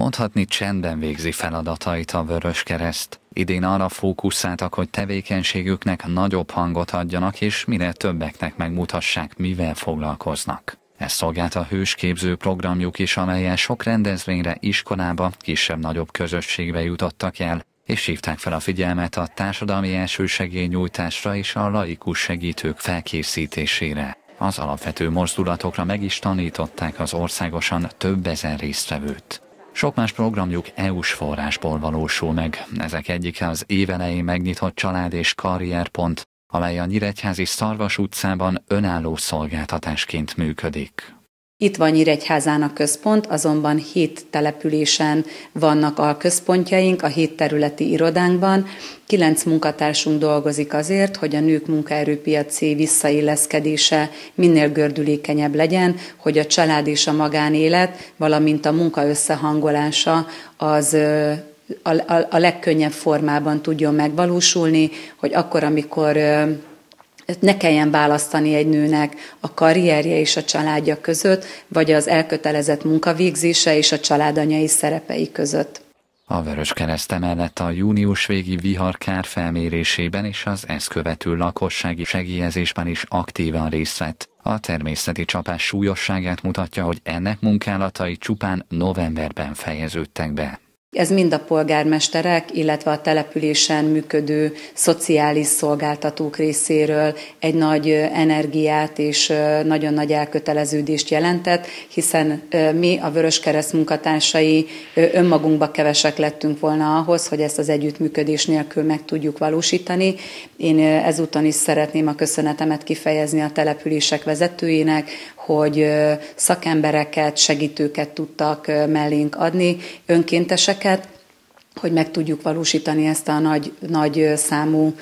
Mondhatni csendben végzi feladatait a Vörös Kereszt. Idén arra fókuszáltak, hogy tevékenységüknek nagyobb hangot adjanak, és minél többeknek megmutassák, mivel foglalkoznak. Ez szolgált a hősképző programjuk is, amelyen sok rendezvényre, iskolába, kisebb-nagyobb közösségbe jutottak el, és hívták fel a figyelmet a társadalmi elsősegélynyújtásra és a laikus segítők felkészítésére. Az alapvető mozdulatokra meg is tanították az országosan több ezer résztvevőt. Sok más programjuk EU-s forrásból valósul meg. Ezek egyike az évelején megnyitott család és karrierpont, amely a Nyíregyházi Szarvas utcában önálló szolgáltatásként működik. Itt van a központ, azonban hét településen vannak a központjaink, a hét területi irodánkban. Kilenc munkatársunk dolgozik azért, hogy a nők munkaerőpiaci visszailleszkedése minél gördülékenyebb legyen, hogy a család és a magánélet, valamint a munka összehangolása az a, a, a legkönnyebb formában tudjon megvalósulni, hogy akkor, amikor ne kelljen választani egy nőnek a karrierje és a családja között, vagy az elkötelezett munkavégzése és a családanyai szerepei között. A Vörös Kereszt emellett a június végi viharkár felmérésében és az ezt követő lakossági segélyezésben is aktívan részt vett. A természeti csapás súlyosságát mutatja, hogy ennek munkálatai csupán novemberben fejeződtek be. Ez mind a polgármesterek, illetve a településen működő szociális szolgáltatók részéről egy nagy energiát és nagyon nagy elköteleződést jelentett, hiszen mi a Vöröskereszt munkatársai önmagunkba kevesek lettünk volna ahhoz, hogy ezt az együttműködés nélkül meg tudjuk valósítani. Én ezúton is szeretném a köszönetemet kifejezni a települések vezetőinek, hogy szakembereket, segítőket tudtak mellénk adni, önkéntesek kérdéseket, hogy meg tudjuk valósítani ezt a nagy, nagy számú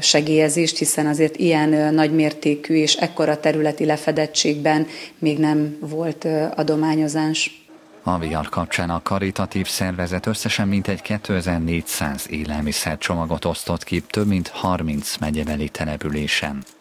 segélyezést, hiszen azért ilyen nagymértékű és ekkora területi lefedettségben még nem volt adományozás. A vihar kapcsán a karitatív szervezet összesen mintegy 2400 élelmiszer csomagot osztott ki több mint 30 megyebeli településen.